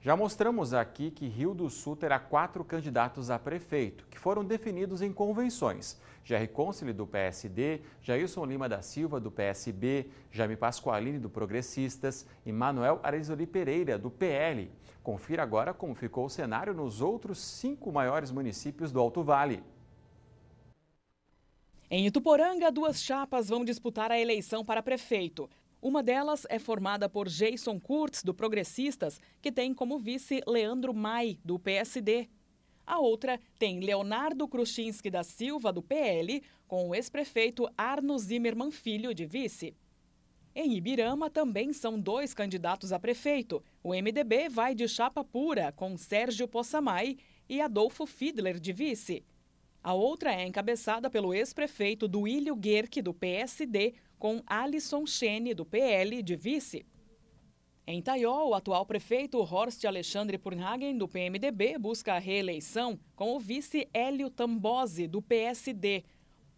Já mostramos aqui que Rio do Sul terá quatro candidatos a prefeito, que foram definidos em convenções. Jerry Consili, do PSD, Jailson Lima da Silva, do PSB, Jaime Pasqualini, do Progressistas e Manuel Arizoli Pereira, do PL. Confira agora como ficou o cenário nos outros cinco maiores municípios do Alto Vale. Em Ituporanga, duas chapas vão disputar a eleição para prefeito. Uma delas é formada por Jason Kurtz, do Progressistas, que tem como vice Leandro Mai, do PSD. A outra tem Leonardo Kruchinski da Silva, do PL, com o ex-prefeito Arno Zimmermann Filho de vice. Em Ibirama também são dois candidatos a prefeito. O MDB vai de chapa pura, com Sérgio Poçamai e Adolfo Fiedler de vice. A outra é encabeçada pelo ex-prefeito Duílio Guerque, do PSD, com Alisson Chene, do PL, de vice. Em Taió, o atual prefeito Horst Alexandre Purnhagen, do PMDB, busca a reeleição com o vice Hélio Tambosi, do PSD.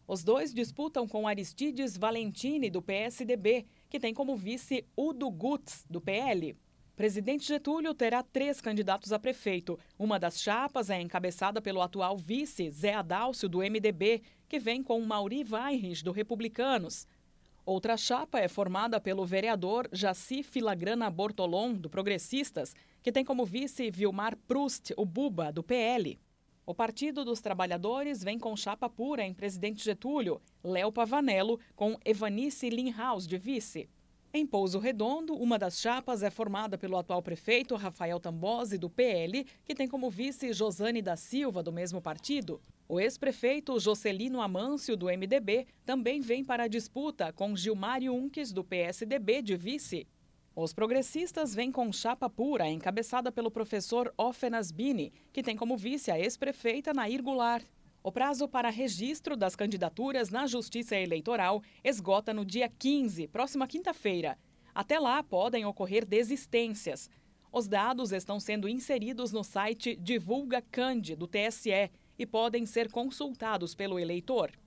Os dois disputam com Aristides Valentini, do PSDB, que tem como vice Udo Gutz, do PL. Presidente Getúlio terá três candidatos a prefeito. Uma das chapas é encabeçada pelo atual vice, Zé Adalcio do MDB, que vem com Mauri Weinrich, do Republicanos. Outra chapa é formada pelo vereador Jaci Filagrana Bortolom, do Progressistas, que tem como vice Vilmar Prust, o Buba, do PL. O Partido dos Trabalhadores vem com chapa pura em presidente Getúlio, Léo Pavanello, com Evanice Linhaus de vice. Em Pouso Redondo, uma das chapas é formada pelo atual prefeito Rafael Tambosi, do PL, que tem como vice Josane da Silva, do mesmo partido. O ex-prefeito Jocelino Amâncio, do MDB, também vem para a disputa com Gilmário Unques, do PSDB, de vice. Os progressistas vêm com chapa pura, encabeçada pelo professor Ofenas Bini, que tem como vice a ex-prefeita Nair Goulart. O prazo para registro das candidaturas na Justiça Eleitoral esgota no dia 15, próxima quinta-feira. Até lá podem ocorrer desistências. Os dados estão sendo inseridos no site Divulga cande do TSE e podem ser consultados pelo eleitor.